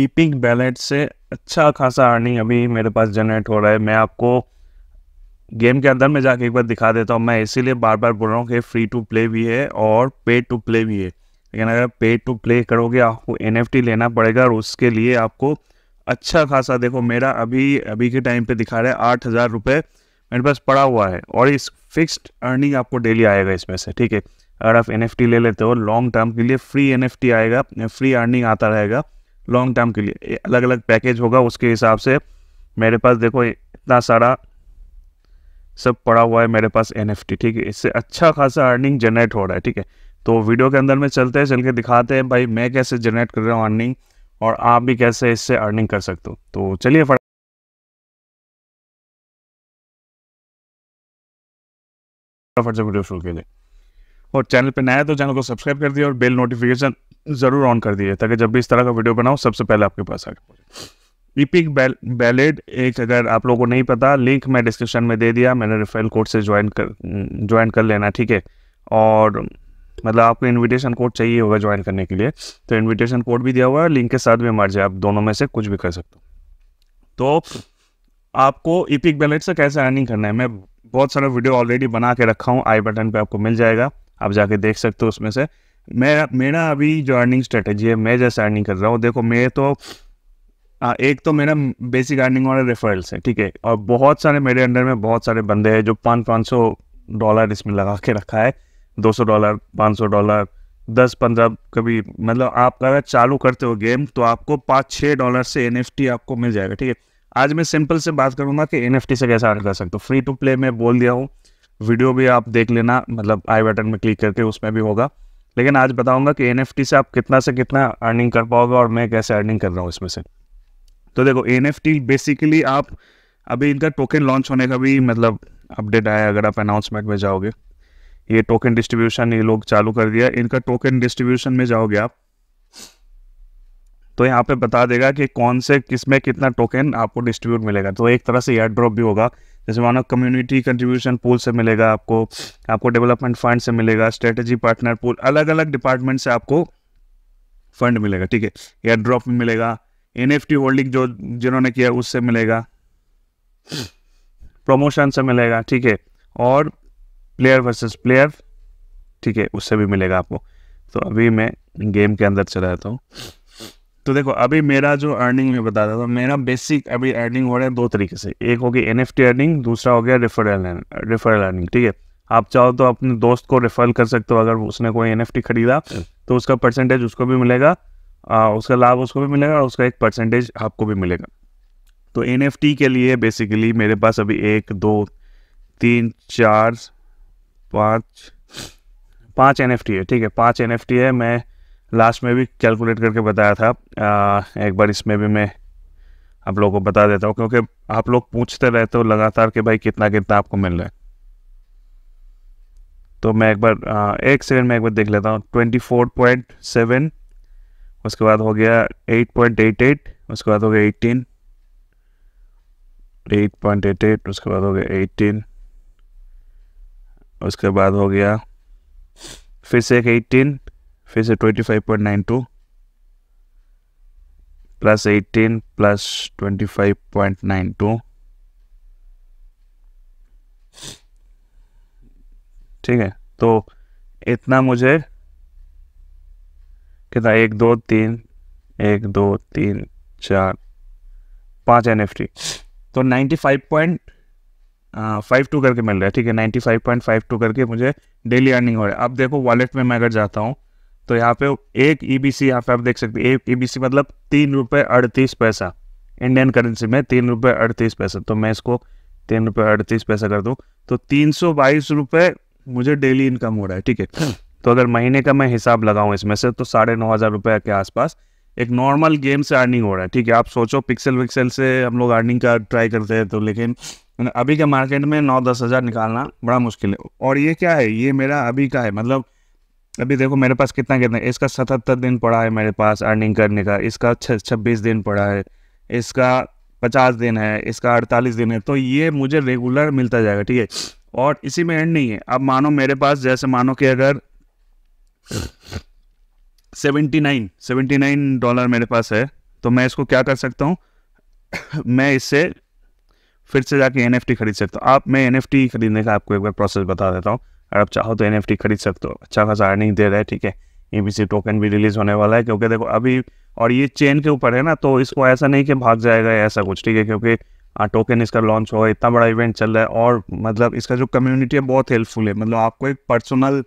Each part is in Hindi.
ईपिंग बैलेट से अच्छा खासा अर्निंग अभी मेरे पास जनरेट हो रहा है मैं आपको गेम के अंदर में जाके एक बार दिखा देता हूँ मैं इसीलिए बार बार बोल रहा हूँ कि फ्री टू प्ले भी है और पे टू प्ले भी है लेकिन अगर पे टू प्ले करोगे आपको एन लेना पड़ेगा और उसके लिए आपको अच्छा खासा देखो मेरा अभी अभी के टाइम पे दिखा रहे हैं आठ हज़ार रुपये मेरे पास पड़ा हुआ है और इस फिक्स्ड अर्निंग आपको डेली आएगा इसमें से ठीक है अगर आप एन ले लेते हो लॉन्ग टर्म के लिए फ्री एन आएगा फ्री अर्निंग आता रहेगा लॉन्ग टर्म के लिए अलग अलग पैकेज होगा उसके हिसाब से मेरे पास देखो इतना सारा सब पड़ा हुआ है मेरे पास एन ठीक है इससे अच्छा खासा अर्निंग जनरेट हो रहा है ठीक है तो वीडियो के अंदर में चलते हैं चल के दिखाते हैं भाई मैं कैसे जनरेट कर रहा हूँ अर्निंग और आप भी कैसे इससे अर्निंग कर सकते हो तो चलिए फट फटाफट से वीडियो शुरू कीजिए और चैनल पे नया है तो चैनल को सब्सक्राइब कर दिया और बेल नोटिफिकेशन ज़रूर ऑन कर दीजिए ताकि जब भी इस तरह का वीडियो बनाओ सबसे पहले आपके पास आगे ईपिक इपिक बैलेड एक अगर आप लोगों को नहीं पता लिंक मैं डिस्क्रिप्शन में दे दिया मैंने रिफेल कोड से ज्वाइन कर ज्वाइन mm, कर लेना ठीक है और मतलब आपको इनविटेशन कोड चाहिए होगा ज्वाइन करने के लिए तो इनविटेशन कोड भी दिया हुआ है लिंक के साथ भी मर्जी आप दोनों में से कुछ भी कर सकते हो तो आपको ईपिक बैलेट से कैसे अर्निंग करना है मैं बहुत सारा वीडियो ऑलरेडी बना के रखा हूँ आई बटन पर आपको मिल जाएगा आप जाके देख सकते हो उसमें से मैं मेरा अभी जो अर्निंग स्ट्रेटेजी है मैं जैसे अर्निंग कर रहा हूँ देखो मैं तो आ, एक तो मेरा बेसिक अर्निंग और रेफरल्स है ठीक है और बहुत सारे मेरे अंडर में बहुत सारे बंदे हैं जो पाँच पाँच सौ डॉलर इसमें लगा के रखा है दो सौ डॉलर पाँच सौ डॉलर दस पंद्रह कभी मतलब आप अगर चालू करते हो गेम तो आपको पाँच छः डॉलर से एन आपको मिल जाएगा ठीक है आज मैं सिंपल से बात करूँगा कि एन से कैसे अर्न कर सकते हो फ्री टू प्ले में बोल दिया हूँ वीडियो भी आप देख लेना मतलब आई बटन में क्लिक करके उसमें भी होगा लेकिन आज बताऊंगा कि एन से आप कितना से कितना अर्निंग कर पाओगे और मैं कैसे अर्निंग कर रहा हूँ इसमें से तो देखो एन बेसिकली आप अभी इनका टोकन लॉन्च होने का भी मतलब अपडेट आया अगर आप अनाउंसमेंट में जाओगे ये टोकन डिस्ट्रीब्यूशन ये लोग चालू कर दिया इनका टोकन डिस्ट्रीब्यूशन में जाओगे आप तो यहाँ पे बता देगा कि कौन से किस में कितना टोकन आपको डिस्ट्रीब्यूट मिलेगा तो एक तरह से एयर ड्रॉप भी होगा जैसे मानो कम्युनिटी कंट्रीब्यूशन पूल से मिलेगा आपको आपको डेवलपमेंट फंड से मिलेगा स्ट्रेटजी पार्टनर पूल अलग अलग डिपार्टमेंट से आपको फंड मिलेगा ठीक है एयर ड्रॉप में मिलेगा एन होल्डिंग जो जिन्होंने किया उससे मिलेगा प्रमोशन से मिलेगा ठीक है और प्लेयर वर्सेस प्लेयर ठीक है उससे भी मिलेगा आपको तो अभी मैं गेम के अंदर चला जाता हूँ तो देखो अभी मेरा जो अर्निंग में बता रहा था मेरा बेसिक अभी अर्निंग हो रहा है दो तरीके से एक हो गया एन अर्निंग दूसरा हो गया रेफरल रेफरल अर्निंग ठीक है आप चाहो तो अपने दोस्त को रेफर कर सकते हो अगर उसने कोई एन खरीदा हम्म। तो उसका परसेंटेज उसको भी मिलेगा आ, उसका लाभ उसको भी मिलेगा और उसका एक परसेंटेज आपको भी मिलेगा तो एन के लिए बेसिकली मेरे पास अभी एक दो तीन चार पाँच पाँच एन है ठीक है पाँच एन है मैं लास्ट में भी कैलकुलेट करके बताया था आ, एक बार इसमें भी मैं आप लोगों को बता देता हूँ क्योंकि आप लोग पूछते रहते हो तो लगातार कि भाई कितना कितना आपको मिल रहा है तो मैं एक बार आ, एक सेकेंड में एक बार देख लेता हूँ ट्वेंटी फोर पॉइंट सेवन उसके बाद हो गया एट पॉइंट एट एट उसके बाद हो गया eighteen eight point eight eight उसके बाद हो गया एटीन उसके बाद हो गया फिर से एक एटीन फिर से twenty five point nine two plus eighteen plus twenty five point nine two ठीक है तो इतना मुझे कितना एक दो तीन एक दो तीन चार पांच एन एफ टी तो ninety five point five two करके मिल रहा है ठीक है ninety five point five two करके मुझे डेली अर्निंग हो रहा है अब देखो वॉलेट में मैं अगर जाता हूँ तो यहाँ पे एक ईबीसी e यहाँ पे आप देख सकते हैं एक ईबीसी e मतलब तीन रुपये अड़तीस पैसा इंडियन करेंसी में तीन रुपये अड़तीस पैसा तो मैं इसको तीन रुपये अड़तीस पैसा कर दूँ तो तीन सौ बाईस रुपये मुझे डेली इनकम हो रहा है ठीक है हाँ। तो अगर महीने का मैं हिसाब लगाऊँ इसमें से तो साढ़े नौ हज़ार रुपये के आसपास एक नॉर्मल गेम से अर्निंग हो रहा है ठीक है आप सोचो पिक्सल विक्सल से हम लोग अर्निंग का ट्राई करते हैं तो लेकिन अभी के मार्केट में नौ दस हज़ार निकालना बड़ा मुश्किल है और ये क्या है ये मेरा अभी का है मतलब अभी देखो मेरे पास कितना कितना इसका सतहत्तर दिन पड़ा है मेरे पास अर्निंग करने का इसका छब्बीस दिन पड़ा है इसका पचास दिन है इसका अड़तालीस दिन है तो ये मुझे रेगुलर मिलता जाएगा ठीक है और इसी में एंड नहीं है अब मानो मेरे पास जैसे मानो कि अगर seventy nine seventy nine dollar मेरे पास है तो मैं इसको क्या कर सकता हूँ मैं इससे फिर से जाके एन खरीद सकता हूँ आप मैं एन खरीदने का आपको एक बार प्रोसेस बता देता हूँ अगर आप चाहो तो एन खरीद सकते हो अच्छा खासा अर्निंग दे रहा है ठीक है सी टोकन भी रिलीज होने वाला है क्योंकि देखो अभी और ये चेन के ऊपर है ना तो इसको ऐसा नहीं कि भाग जाएगा ऐसा कुछ ठीक है क्योंकि टोकन हाँ, इसका लॉन्च हुआ इतना बड़ा इवेंट चल रहा है और मतलब इसका जो कम्युनिटी है बहुत हेल्पफुल है मतलब आपको एक पर्सनल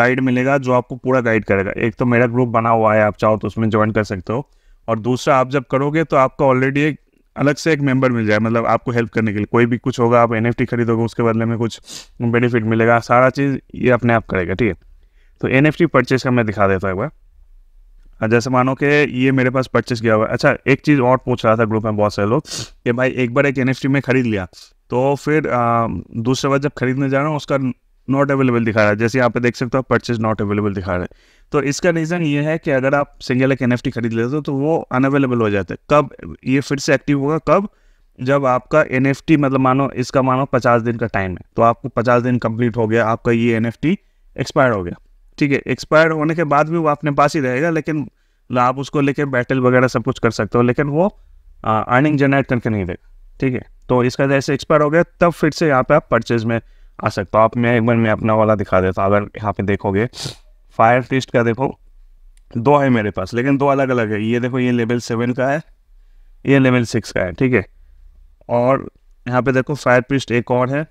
गाइड मिलेगा जो आपको पूरा गाइड करेगा एक तो मेरा ग्रुप बना हुआ है आप चाहो तो उसमें ज्वाइन कर सकते हो और दूसरा आप जब करोगे तो आपका ऑलरेडी एक अलग से एक मेंबर मिल जाए मतलब आपको हेल्प करने के लिए कोई भी कुछ होगा आप एन खरीदोगे उसके बदले में कुछ बेनिफिट मिलेगा सारा चीज़ ये अपने आप करेगा ठीक है तो एन परचेस का मैं दिखा देता हूँ एक बार जैसे मानो कि ये मेरे पास परचेस किया हुआ है अच्छा एक चीज़ और पूछ रहा था ग्रुप में बहुत सारे लोग कि भाई एक बार एक एन में ख़रीद लिया तो फिर दूसरे बार जब खरीदने जा रहा हूँ उसका नॉट अवेलेबल दिखा रहा है जैसे यहाँ पे देख सकते हो परचेज नॉट अवेलेबल दिखा रहे हैं तो इसका रीज़न ये है कि अगर आप सिंगल एक एन खरीद लेते हो तो वो अनअवेलेबल हो जाते हैं कब ये फिर से एक्टिव होगा कब जब आपका एन मतलब मानो इसका मानो पचास दिन का टाइम है तो आपको पचास दिन कंप्लीट हो गया आपका ये एन एक्सपायर हो गया ठीक है एक्सपायर होने के बाद भी वो अपने पास ही रहेगा लेकिन आप उसको लेके बैटल वगैरह सब कुछ कर सकते हो लेकिन वो अर्निंग जनरेट करके नहीं देगा ठीक है तो इसका जैसे एक्सपायर हो गया तब फिर से यहाँ पे आप परचेज में आ सकता हूँ आप मैं एक बार मैं अपना वाला दिखा देता हूँ अगर यहाँ पे देखोगे फायर टेस्ट का देखो दो है मेरे पास लेकिन दो अलग अलग है ये देखो ये लेवल सेवन का है ये लेवल सिक्स का है ठीक है और यहाँ पे देखो फायर पिस्ट एक और है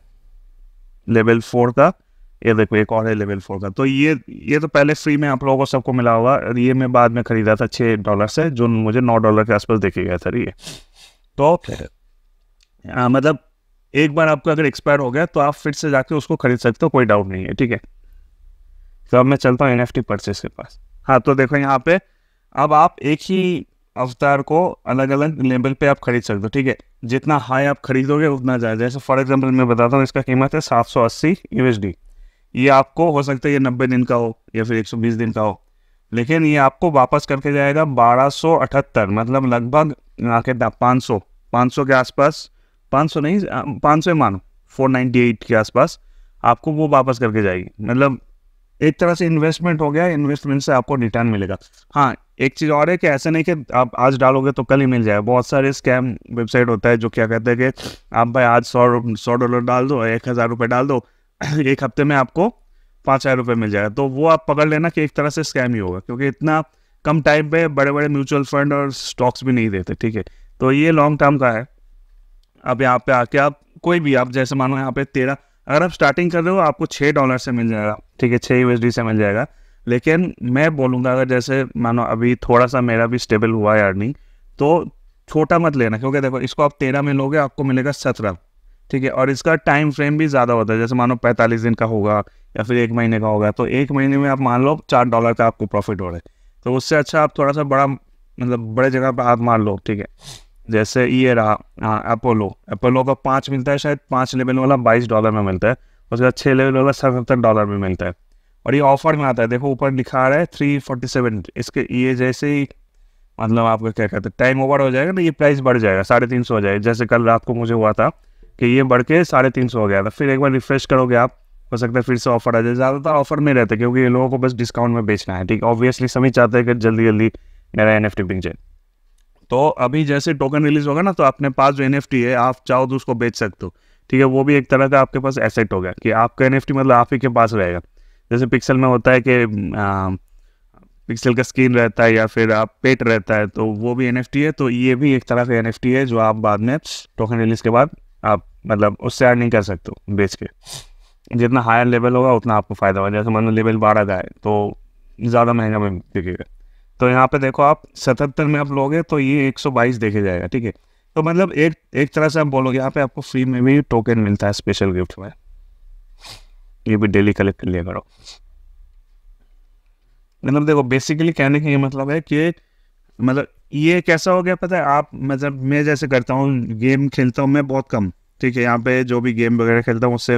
लेवल फोर का ये देखो एक और है लेवल फोर का तो ये ये तो पहले फ्री में आप लोगों को सबको मिला होगा और ये मैं बाद में ख़रीदा था छः डॉलर से जो मुझे नौ डॉलर के आसपास देखे गए था ये तो आ, मतलब एक बार आपका अगर एक्सपायर हो गया तो आप फिर से जाके उसको खरीद सकते हो कोई डाउट नहीं है ठीक है तो अब मैं चलता हूँ एन एफ परचेस के पास हाँ तो देखो यहाँ पे अब आप एक ही अवतार को अलग अलग लेवल पे आप खरीद सकते हो ठीक है जितना हाई आप खरीदोगे उतना ज़्यादा जैसे फॉर एग्जांपल मैं बताता हूँ इसका कीमत है सात सौ अस्सी डी ये आपको हो सकता है ये नब्बे दिन का हो या फिर एक सौ बीस दिन का हो लेकिन ये आपको वापस करके जाएगा बारह सौ अठहत्तर मतलब लगभग आके पाँच सौ पाँच सौ के आसपास पाँच सौ नहीं पाँच सौ मानो फोर नाइन्टी एट के आसपास आपको वो वापस करके जाएगी मतलब एक तरह से इन्वेस्टमेंट हो गया इन्वेस्टमेंट से आपको रिटर्न मिलेगा हाँ एक चीज़ और है कि ऐसा नहीं कि आप आज डालोगे तो कल ही मिल जाएगा बहुत सारे स्कैम वेबसाइट होता है जो क्या कहते हैं कि आप भाई आज सौ सौ डॉलर डाल दो एक हज़ार रुपये डाल दो एक हफ्ते में आपको पाँच हज़ार रुपये मिल जाएगा तो वो आप पकड़ लेना कि एक तरह से स्कैम ही होगा क्योंकि इतना कम टाइम पे बड़े बड़े म्यूचुअल फंड और स्टॉक्स भी नहीं देते ठीक है तो ये लॉन्ग टर्म का है अब यहाँ पे आके आप कोई भी आप जैसे मानो यहाँ पे तेरह अगर आप स्टार्टिंग कर रहे हो आपको छः डॉलर से मिल जाएगा ठीक है छः यूएसडी से मिल जाएगा लेकिन मैं बोलूँगा अगर जैसे मानो अभी थोड़ा सा मेरा भी स्टेबल हुआ है अर्निंग तो छोटा मत लेना क्योंकि देखो इसको आप तेरह में लोगे आपको मिलेगा सत्रह ठीक है और इसका टाइम फ्रेम भी ज़्यादा होता है जैसे मानो पैंतालीस दिन का होगा या फिर एक महीने का होगा तो एक महीने में आप मान लो चार डॉलर का आपको प्रॉफिट हो रहा है तो उससे अच्छा आप थोड़ा सा बड़ा मतलब बड़े जगह पर हाथ मार लो ठीक है जैसे ये रहा हाँ अपोलो अपोलो का पाँच मिलता है शायद पाँच लेवल वाला बाईस डॉलर में मिलता है उसके बाद छः लेवल वाला सतहत्तर डॉलर में मिलता है और ये ऑफर में आता है देखो ऊपर लिखा रहा है थ्री फोर्टी सेवन इसके ये जैसे ही मतलब आपका क्या कहते हैं टाइम ओवर हो जाएगा ना ये प्राइस बढ़ जाएगा साढ़े तीन सौ हो जाएगा जैसे कल रात को मुझे हुआ था कि ये बढ़ के साढ़े तीन सौ हो गया था फिर एक बार रिफ्रेश करोगे आप हो सकता है फिर से ऑफर आ जाए ज़्यादातर ऑफर में रहते क्योंकि ये लोगों को बस डिस्काउंट में बेचना है ठीक ऑब्वियसली समझ चाहते हैं कि जल्दी जल्दी मेरा एन एफ टी जाए तो अभी जैसे टोकन रिलीज होगा ना तो अपने पास जो एन है आप चाहो तो उसको बेच सकते हो ठीक है वो भी एक तरह का आपके पास एसेट हो गया कि आपका एन मतलब आप ही के पास रहेगा जैसे पिक्सल में होता है कि पिक्सल का स्क्रीन रहता है या फिर आप पेट रहता है तो वो भी एन है तो ये भी एक तरह का एन है जो आप बाद में टोकन रिलीज के बाद आप मतलब उससे अर्निंग कर सकते हो बेच के जितना हायर लेवल होगा उतना आपको फ़ायदा होगा जैसे मान लो लेवल बारह का है तो ज़्यादा महंगा में बिकेगा तो यहाँ पे देखो आप सतहत्तर में आप लोगे तो ये एक सौ बाईस देखे जाएगा ठीक है तो मतलब एक एक तरह से आप बोलोगे यहाँ पे आपको फ्री में भी टोकन मिलता है स्पेशल गिफ्ट में ये भी डेली कलेक्ट कर लिया करो मतलब देखो बेसिकली कहने का ये मतलब है कि मतलब ये कैसा हो गया पता है आप मतलब मैं जैसे करता हूँ गेम खेलता हूँ मैं बहुत कम ठीक है यहाँ पे जो भी गेम वगैरह खेलता हूँ उससे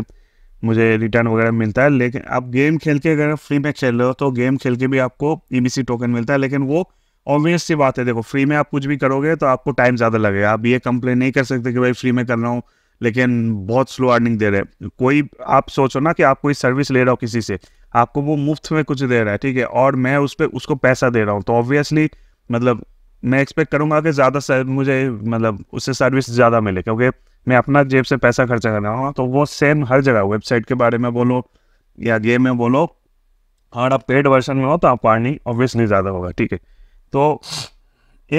मुझे रिटर्न वगैरह मिलता है लेकिन आप गेम खेल के अगर फ्री में खेल रहे हो तो गेम खेल के भी आपको ई बी सी टोकन मिलता है लेकिन वो ऑब्वियस सी बात है देखो फ्री में आप कुछ भी करोगे तो आपको टाइम ज़्यादा लगेगा आप ये कंप्लेन नहीं कर सकते कि भाई फ्री में कर रहा हूँ लेकिन बहुत स्लो अर्निंग दे रहे हैं कोई आप सोचो ना कि आप कोई सर्विस ले रहे हो किसी से आपको वो मुफ्त में कुछ दे रहा है ठीक है और मैं उस पर उसको पैसा दे रहा हूँ तो ऑब्वियसली मतलब मैं एक्सपेक्ट करूँगा कि ज़्यादा मुझे मतलब उससे सर्विस ज़्यादा मिले क्योंकि मैं अपना जेब से पैसा खर्चा कर रहा हूँ तो वो सेम हर जगह वेबसाइट के बारे में बोलो या गेम में बोलो और आप पेड वर्जन में हो तो आपको अर्निंग ऑब्वियसली ज़्यादा होगा ठीक है तो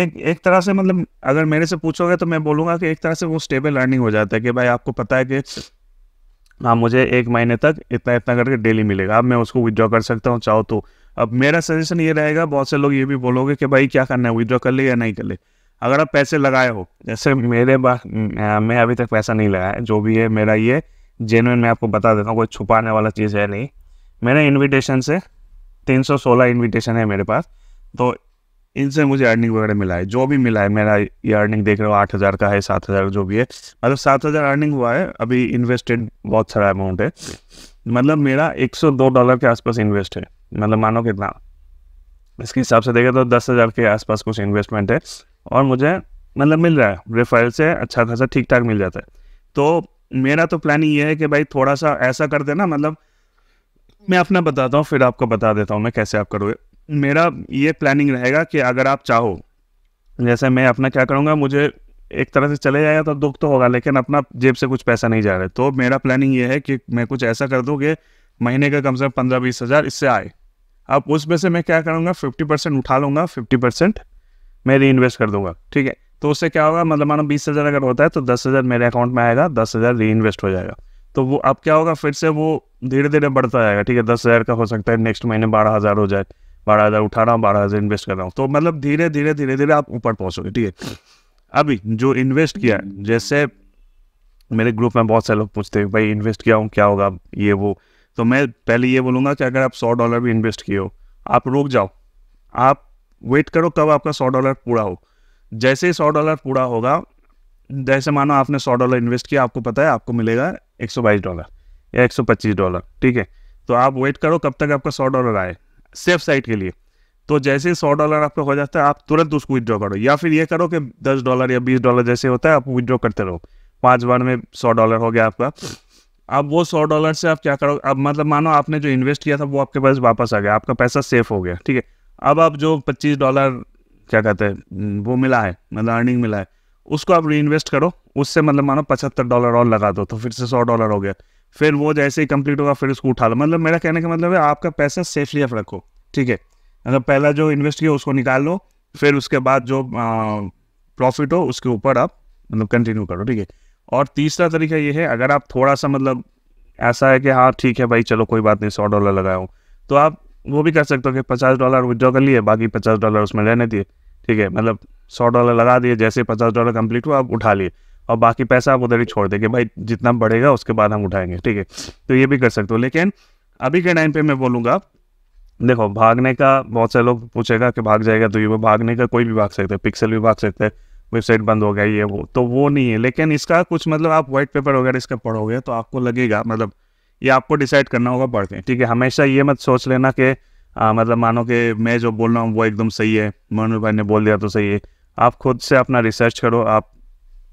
एक एक तरह से मतलब अगर मेरे से पूछोगे तो मैं बोलूँगा कि एक तरह से वो स्टेबल अर्निंग हो जाता है कि भाई आपको पता है कि हाँ मुझे एक महीने तक इतना इतना करके डेली मिलेगा अब मैं उसको विदड्रॉ कर सकता हूँ चाहो तो अब मेरा सजेशन ये रहेगा बहुत से लोग ये भी बोलोगे कि भाई क्या करना है विदड्रॉ कर ले या नहीं कर ले अगर आप पैसे लगाए हो जैसे मेरे पास मैं अभी तक पैसा नहीं लगाया जो भी है मेरा ये जेनवन मैं आपको बता देता हूँ कोई छुपाने वाला चीज़ है नहीं मेरे इन्विटेशन से 316 इन्विटेशन है मेरे पास तो इनसे मुझे अर्निंग वगैरह मिला है जो भी मिला है मेरा ये अर्निंग देख रहे हो आठ हज़ार का है सात हज़ार जो भी है मतलब सात हज़ार अर्निंग हुआ है अभी इन्वेस्टेड बहुत सारा अमाउंट है मतलब मेरा एक सौ दो डॉलर के आसपास इन्वेस्ट है मतलब मानो कितना इसके हिसाब से देखें तो दस हज़ार के आसपास कुछ इन्वेस्टमेंट है और मुझे मतलब मिल रहा है रेफरल से अच्छा खासा ठीक ठाक मिल जाता है तो मेरा तो प्लान ये है कि भाई थोड़ा सा ऐसा कर देना मतलब मैं अपना बताता हूँ फिर आपको बता देता हूँ मैं कैसे आप करोगे मेरा ये प्लानिंग रहेगा कि अगर आप चाहो जैसे मैं अपना क्या करूँगा मुझे एक तरह से चले जाएगा तो दुख तो होगा लेकिन अपना जेब से कुछ पैसा नहीं जा रहा है तो मेरा प्लानिंग ये है कि मैं कुछ ऐसा कर दूँ कि महीने का कम से कम पंद्रह बीस हज़ार इससे आए अब उसमें से मैं क्या करूँगा फिफ्टी परसेंट उठा लूँगा फिफ्टी परसेंट मैं री इन्वेस्ट कर दूंगा ठीक है तो उससे क्या होगा मतलब मानो बीस हज़ार अगर होता है तो दस हज़ार मेरे अकाउंट में आएगा दस हज़ार री इन्वेस्ट हो जाएगा तो वो अब क्या होगा फिर से वो धीरे धीरे बढ़ता जाएगा ठीक है दस हज़ार का हो सकता है नेक्स्ट महीने बारह हज़ार हो जाए बारह हज़ार उठा रहा हूँ बारह हज़ार इन्वेस्ट कर रहा हूँ तो मतलब धीरे धीरे धीरे धीरे आप ऊपर पहुँचोगे ठीक है अभी जो इन्वेस्ट किया है जैसे मेरे ग्रुप में बहुत सारे लोग पूछते हैं भाई इन्वेस्ट किया हूँ क्या होगा ये वो तो मैं पहले ये बोलूँगा कि अगर आप सौ डॉलर भी इन्वेस्ट किए हो आप रुक जाओ आप वेट करो कब आपका सौ डॉलर पूरा हो जैसे ही सौ डॉलर पूरा होगा जैसे मानो आपने सौ डॉलर इन्वेस्ट किया आपको पता है आपको मिलेगा एक सौ बाईस डॉलर या एक सौ पच्चीस डॉलर ठीक है तो आप वेट करो कब तक आपका सौ डॉलर आए सेफ साइड के लिए तो जैसे ही सौ डॉलर आपका हो जाता है आप तुरंत उसको विदड्रॉ करो या फिर ये करो कि दस डॉलर या बीस डॉलर जैसे होता है आप विदड्रॉ करते रहो पाँच बार में सौ डॉलर हो गया आपका अब वो सौ डॉलर से आप क्या करो अब मतलब मानो आपने जो इन्वेस्ट किया था वो आपके पास वापस आ गया आपका पैसा सेफ हो गया ठीक है अब आप जो पच्चीस डॉलर क्या कहते हैं वो मिला है मतलब अर्निंग मिला है उसको आप री इन्वेस्ट करो उससे मतलब मानो पचहत्तर डॉलर और लगा दो तो फिर से सौ डॉलर हो गया फिर वो जैसे ही कंप्लीट होगा फिर उसको उठा लो मतलब मेरा कहने का मतलब है आपका पैसा सेफली आप रखो ठीक है अगर मतलब पहला जो इन्वेस्ट किया उसको निकाल लो फिर उसके बाद जो प्रॉफिट हो उसके ऊपर आप मतलब कंटिन्यू करो ठीक है और तीसरा तरीका ये है अगर आप थोड़ा सा मतलब ऐसा है कि हाँ ठीक है भाई चलो कोई बात नहीं सौ डॉलर लगाया हूँ तो आप वो भी कर सकते हो कि पचास डॉलर विदड्रॉ कर लिए बाकी पचास डॉलर उसमें रहने दिए ठीक है मतलब सौ डॉलर लगा दिए जैसे पचास डॉलर कंप्लीट हुआ आप उठा लिए और बाकी पैसा आप उधर ही छोड़ देंगे भाई जितना बढ़ेगा उसके बाद हम उठाएंगे ठीक है तो ये भी कर सकते हो लेकिन अभी के टाइम पे मैं बोलूँगा देखो भागने का बहुत से लोग पूछेगा कि भाग जाएगा तो ये वो भागने का कोई भी भाग सकते हैं पिक्सल भी भाग सकते हैं वेबसाइट बंद हो गया ये वो तो वो नहीं है लेकिन इसका कुछ मतलब आप वाइट पेपर वगैरह इसका पढ़ोगे तो आपको लगेगा मतलब ये आपको डिसाइड करना होगा पढ़ के ठीक है हमेशा ये मत सोच लेना कि मतलब मानो कि मैं जो बोल रहा हूँ वो एकदम सही है मनोज भाई ने बोल दिया तो सही है आप खुद से अपना रिसर्च करो आप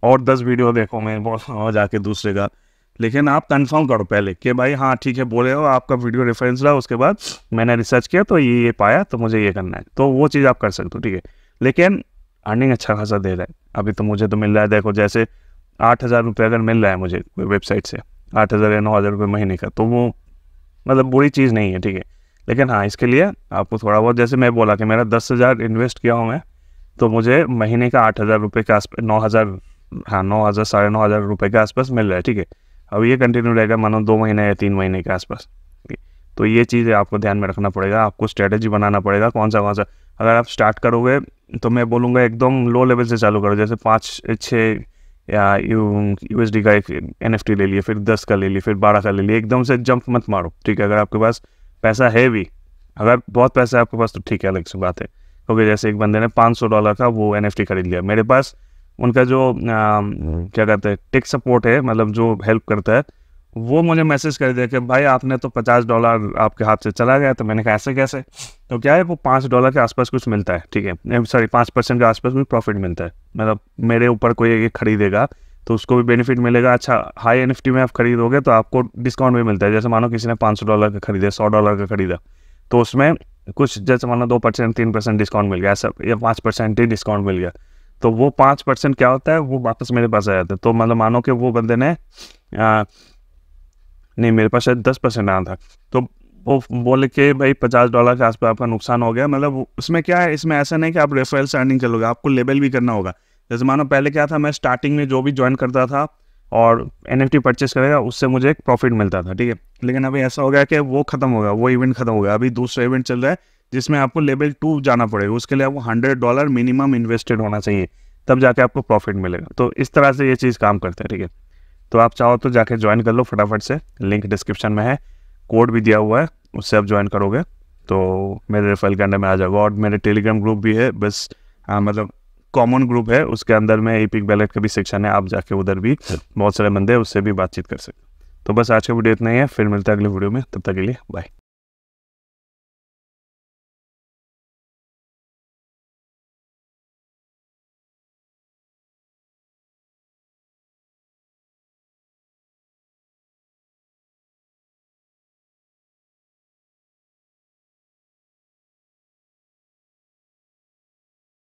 और दस वीडियो देखो मैं बोल रहा हूँ जाके दूसरे का लेकिन आप कंफर्म करो पहले कि भाई हाँ ठीक है बोले हो आपका वीडियो रेफरेंस रहा उसके बाद मैंने रिसर्च किया तो ये ये पाया तो मुझे ये करना है तो वो चीज़ आप कर सकते हो ठीक है लेकिन अर्निंग अच्छा खासा दे रहा है अभी तो मुझे तो मिल रहा है देखो जैसे आठ हज़ार रुपये अगर मिल रहा है मुझे वेबसाइट से आठ हज़ार या नौ हज़ार रुपये महीने का तो वो मतलब बुरी चीज़ नहीं है ठीक है लेकिन हाँ इसके लिए आपको थोड़ा बहुत जैसे मैं बोला कि मेरा दस हज़ार इन्वेस्ट किया हूँ मैं तो मुझे महीने का आठ हज़ार रुपये के आसपास नौ हज़ार हाँ नौ हज़ार साढ़े नौ हज़ार रुपये के आसपास मिल रहा है ठीक है अब ये कंटिन्यू रहेगा मानो दो महीने या तीन महीने के आसपास तो ये चीज़ आपको ध्यान में रखना पड़ेगा आपको स्ट्रैटेजी बनाना पड़ेगा कौन सा कौन सा अगर आप स्टार्ट करोगे तो मैं बोलूँगा एकदम लो लेवल से चालू करो जैसे पाँच छः या यू एस डी का एक एन एफ टी ले लिए फिर दस का ले लिए फिर बारह का ले लिए एकदम से जंप मत मारो ठीक है अगर आपके पास पैसा है भी अगर बहुत पैसा है आपके पास तो ठीक है अलग सी बात है क्योंकि जैसे एक बंदे ने पाँच सौ डॉलर का वो एन एफ टी खरीद लिया मेरे पास उनका जो आ, क्या कहते हैं टेक सपोर्ट है मतलब जो हेल्प करता है वो मुझे मैसेज कर दिया कि भाई आपने तो पचास डॉलर आपके हाथ से चला गया तो मैंने कहा ऐसे कैसे तो क्या है वो पाँच डॉलर के आसपास कुछ मिलता है ठीक है सॉरी पाँच परसेंट के आसपास कुछ प्रॉफिट मिलता है मतलब मेरे ऊपर कोई खरीदेगा तो उसको भी बेनिफिट मिलेगा अच्छा हाई एन में आप खरीदोगे तो आपको डिस्काउंट भी मिलता है जैसे मानो किसी ने पाँच डॉलर का खरीदा सौ डॉलर का खरीदा तो उसमें कुछ जैसे मानो दो परसेंट तीन परसेंट डिस्काउंट मिल गया ऐसा या पाँच परसेंट ही डिस्काउंट मिल गया तो वो पाँच परसेंट क्या होता है वो वापस मेरे पास आ जाता है तो मतलब मानो कि वो बंदे ने नहीं मेरे पास शायद दस परसेंट आना था तो वो बोले कि भाई पचास डॉलर के आसपास आपका नुकसान हो गया मतलब उसमें क्या है इसमें ऐसा नहीं कि आप रेफरल से चलोगे आपको लेबल भी करना होगा जैसे मानो पहले क्या था मैं स्टार्टिंग में जो भी ज्वाइन करता था और एन एफ परचेस करेगा उससे मुझे एक प्रॉफिट मिलता था ठीक है लेकिन अभी ऐसा हो गया कि वो खत्म हो गया वो इवेंट खत्म हो गया अभी दूसरा इवेंट चल रहा है जिसमें आपको लेवल टू जाना पड़ेगा उसके लिए आपको हंड्रेड डॉलर मिनिमम इन्वेस्टेड होना चाहिए तब जाके आपको प्रॉफिट मिलेगा तो इस तरह से ये चीज़ काम करते हैं ठीक है तो आप चाहो तो जाके ज्वाइन कर लो फटाफट से लिंक डिस्क्रिप्शन में है कोड भी दिया हुआ है उससे आप ज्वाइन करोगे तो मेरे रेफरल के अंडर में आ जाओगे और मेरे टेलीग्राम ग्रुप भी है बस आ, मतलब कॉमन ग्रुप है उसके अंदर में एपिक बैलेट का भी सेक्शन है आप जाके उधर भी अच्छा। बहुत सारे बंदे उससे भी बातचीत कर सकते तो बस आज का वीडियो इतना ही है फिर मिलते हैं अगले वीडियो में तब तक के लिए बाय